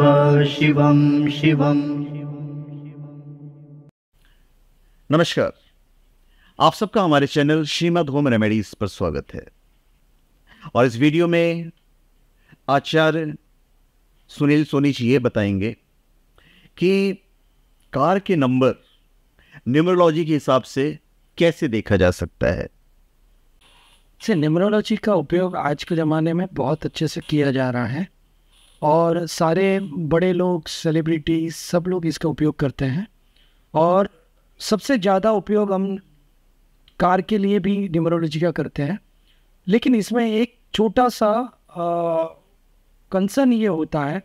शिवम शिवम नमस्कार आप सबका हमारे चैनल श्रीमद होम रेमेडीज पर स्वागत है और इस वीडियो में आचार्य सुनील सोनी जी ये बताएंगे कि कार के नंबर न्यूमरोलॉजी के हिसाब से कैसे देखा जा सकता है से अच्छा, न्यूमरोलॉजी का उपयोग आज के ज़माने में बहुत अच्छे से किया जा रहा है और सारे बड़े लोग सेलिब्रिटी सब लोग इसका उपयोग करते हैं और सबसे ज़्यादा उपयोग हम कार के लिए भी न्यूमरोलॉजी का करते हैं लेकिन इसमें एक छोटा सा कंसर्न ये होता है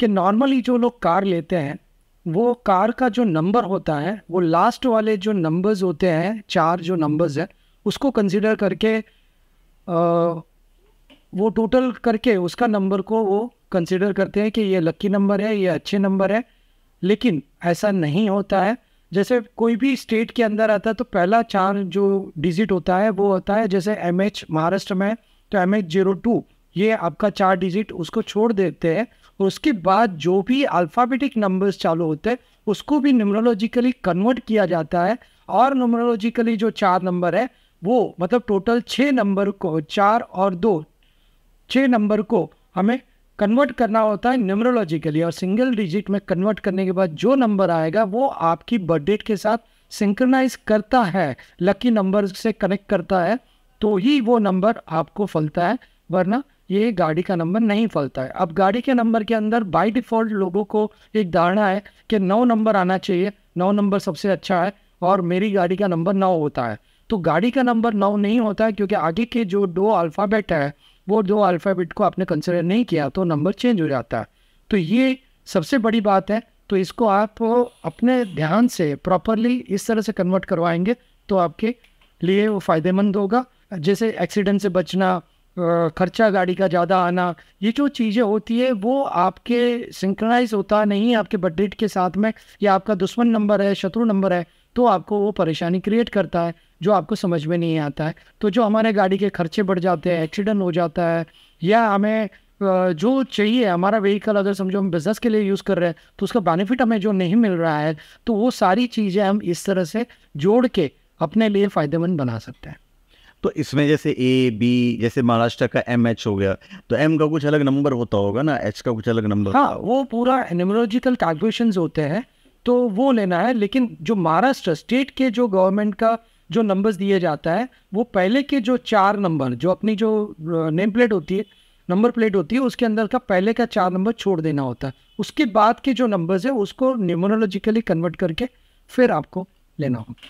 कि नॉर्मली जो लोग कार लेते हैं वो कार का जो नंबर होता है वो लास्ट वाले जो नंबर्स होते हैं चार जो नंबर्स हैं उसको कंसिडर करके आ, वो टोटल करके उसका नंबर को वो कंसिडर करते हैं कि ये लक्की नंबर है ये अच्छे नंबर है लेकिन ऐसा नहीं होता है जैसे कोई भी स्टेट के अंदर आता है तो पहला चार जो डिजिट होता है वो होता है जैसे एम एच महाराष्ट्र में तो एम एच जीरो टू ये आपका चार डिजिट उसको छोड़ देते हैं और उसके बाद जो भी अल्फ़ाबेटिक नंबर्स चालू होते हैं उसको भी न्यूमरोलॉजिकली कन्वर्ट किया जाता है और न्यूमरोलॉजिकली जो चार नंबर है वो मतलब टोटल छः नंबर को चार और दो छः नंबर को हमें कन्वर्ट करना होता है न्यूमरोलॉजिकली और सिंगल डिजिट में कन्वर्ट करने के बाद जो नंबर आएगा वो आपकी बर्थडेट के साथ सिंक्रनाइज करता है लकी नंबर से कनेक्ट करता है तो ही वो नंबर आपको फलता है वरना ये गाड़ी का नंबर नहीं फलता है अब गाड़ी के नंबर के अंदर बाय डिफ़ॉल्ट लोगों को एक धारणा है कि नौ नंबर आना चाहिए नौ नंबर सबसे अच्छा है और मेरी गाड़ी का नंबर नौ होता है तो गाड़ी का नंबर नौ नहीं होता है क्योंकि आगे के जो दो अल्फ़ाबेट है वो दो अल्फाबेट को आपने कंसिडर नहीं किया तो नंबर चेंज हो जाता है तो ये सबसे बड़ी बात है तो इसको आप अपने ध्यान से प्रॉपरली इस तरह से कन्वर्ट करवाएंगे तो आपके लिए वो फ़ायदेमंद होगा जैसे एक्सीडेंट से बचना खर्चा गाड़ी का ज़्यादा आना ये जो चीज़ें होती है वो आपके सिंक्रनाइज होता नहीं आपके बडेट के साथ में या आपका दुश्मन नंबर है शत्रु नंबर है तो आपको वो परेशानी क्रिएट करता है जो आपको समझ में नहीं आता है तो जो हमारे गाड़ी के खर्चे बढ़ जाते हैं एक्सीडेंट हो जाता है या हमें जो चाहिए हमारा व्हीकल अगर समझो हम बिज़नेस के लिए यूज़ कर रहे हैं तो उसका बेनिफिट हमें जो नहीं मिल रहा है तो वो सारी चीज़ें हम इस तरह से जोड़ के अपने लिए फ़ायदेमंद बना सकते हैं तो इसमें जैसे ए बी जैसे महाराष्ट्र का एम एच हो गया तो एम का कुछ अलग नंबर होता होगा ना एच का कुछ अलग नंबर हाँ वो पूरा एनिमोलॉजिकल कैलकुलेशन होते हैं तो वो लेना है लेकिन जो महाराष्ट्र स्टेट के जो गवर्नमेंट का जो नंबर्स दिए जाता है वो पहले के जो चार नंबर जो अपनी जो नेम प्लेट होती है नंबर प्लेट होती है उसके अंदर का पहले का चार नंबर छोड़ देना होता है उसके बाद के जो नंबर्स है उसको न्यूमोनोलॉजिकली कन्वर्ट करके फिर आपको लेना होगा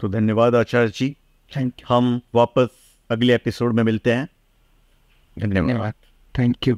तो धन्यवाद आचार्य जी थैंक यू हम वापस अगले एपिसोड में मिलते हैं धन्यवाद थैंक यू